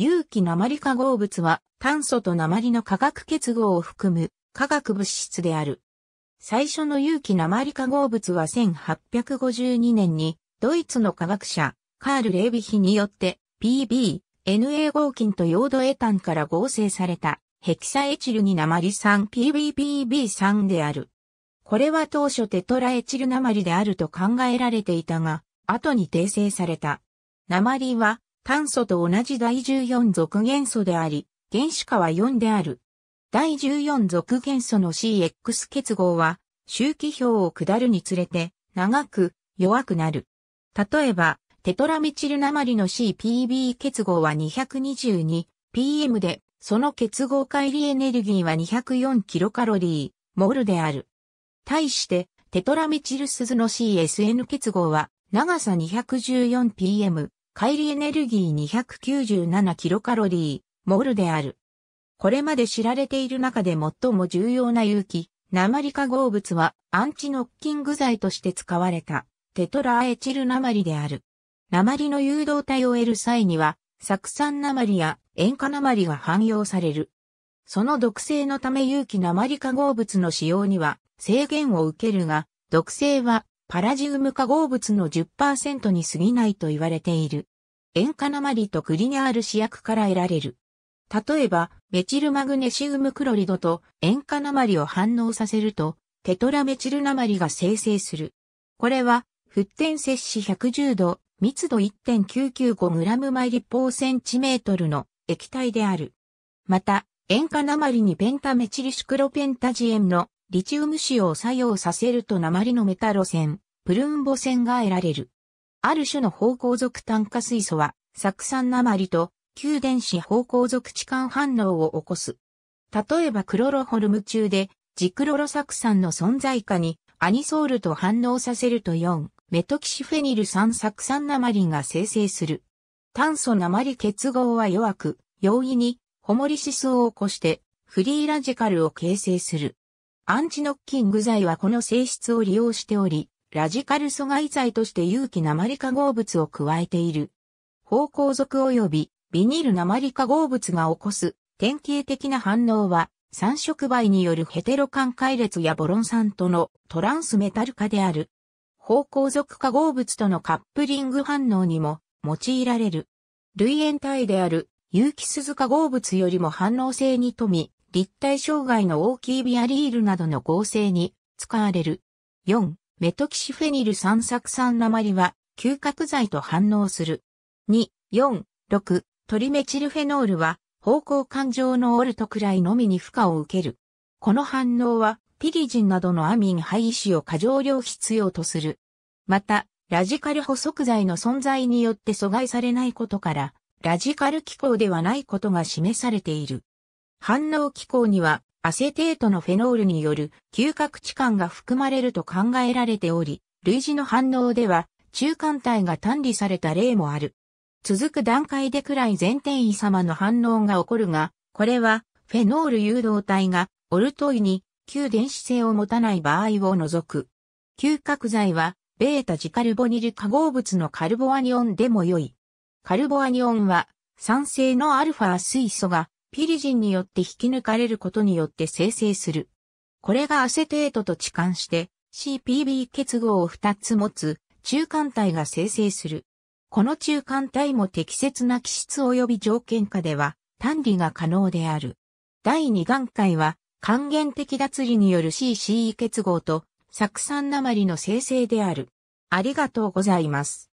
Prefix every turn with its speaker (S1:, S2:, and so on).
S1: 有機鉛化合物は炭素と鉛の化学結合を含む化学物質である。最初の有機鉛化合物は1852年にドイツの科学者カール・レービヒによって PB、NA 合金とヨードエタンから合成されたヘキサエチルに鉛酸 PBBB3 である。これは当初テトラエチル鉛であると考えられていたが、後に訂正された。鉛は炭素と同じ第14属元素であり、原子化は4である。第14属元素の CX 結合は、周期表を下るにつれて、長く、弱くなる。例えば、テトラメチル鉛の CPB 結合は 222PM で、その結合乖離エネルギーは 204kcal モールである。対して、テトラメチルスズの CSN 結合は長さ 214PM、帰りエネルギー297キロカロリー、モールである。これまで知られている中で最も重要な有機、鉛化合物はアンチノッキング剤として使われた、テトラエチル鉛である。鉛の誘導体を得る際には、酢酸鉛や塩化鉛が汎用される。その毒性のため有機鉛化合物の使用には制限を受けるが、毒性はパラジウム化合物の10%に過ぎないと言われている。塩化鉛とクリニャール試薬から得られる。例えば、メチルマグネシウムクロリドと塩化鉛を反応させると、テトラメチル鉛が生成する。これは、沸点摂氏110度、密度 1.995g 毎立方センチメートルの液体である。また、塩化鉛にペンタメチルシクロペンタジエンのリチウム子を作用させると鉛のメタロ線、プルンボ線が得られる。ある種の方向属炭化水素は、酢酸鉛と、旧電子方向属置換反応を起こす。例えばクロロホルム中で、ジクロロ酢酸の存在下に、アニソールと反応させると4、メトキシフェニル酸酢酸鉛が生成する。炭素鉛結合は弱く、容易に、ホモリシスを起こして、フリーラジカルを形成する。アンチノッキング剤はこの性質を利用しており、ラジカル阻害剤として有機鉛化合物を加えている。芳香属及びビニール鉛化合物が起こす典型的な反応は、三色媒によるヘテロ間解列やボロン酸とのトランスメタル化である。芳香属化合物とのカップリング反応にも用いられる。類塩体である有機鈴化合物よりも反応性に富み、立体障害の大きいビアリールなどの合成に使われる。4、メトキシフェニル酸酢酸鉛は、嗅覚剤と反応する。2、4、6、トリメチルフェノールは、方向感情のオルトくらいのみに負荷を受ける。この反応は、ピリジンなどのアミン廃子を過剰量必要とする。また、ラジカル補足剤の存在によって阻害されないことから、ラジカル機構ではないことが示されている。反応機構にはアセテートのフェノールによる嗅覚置換が含まれると考えられており、類似の反応では中間体が単理された例もある。続く段階でくらい前転位様の反応が起こるが、これはフェノール誘導体がオルトイに旧電子性を持たない場合を除く。嗅覚剤は、ベータジカルボニル化合物のカルボアニオンでも良い。カルボアニオンは、酸性のアルファ水素がピリジンによって引き抜かれることによって生成する。これがアセテートと置換して CPB 結合を2つ持つ中間体が生成する。この中間体も適切な気質及び条件下では単理が可能である。第2眼界は還元的脱離による CCE 結合と酢酸鉛の生成である。ありがとうございます。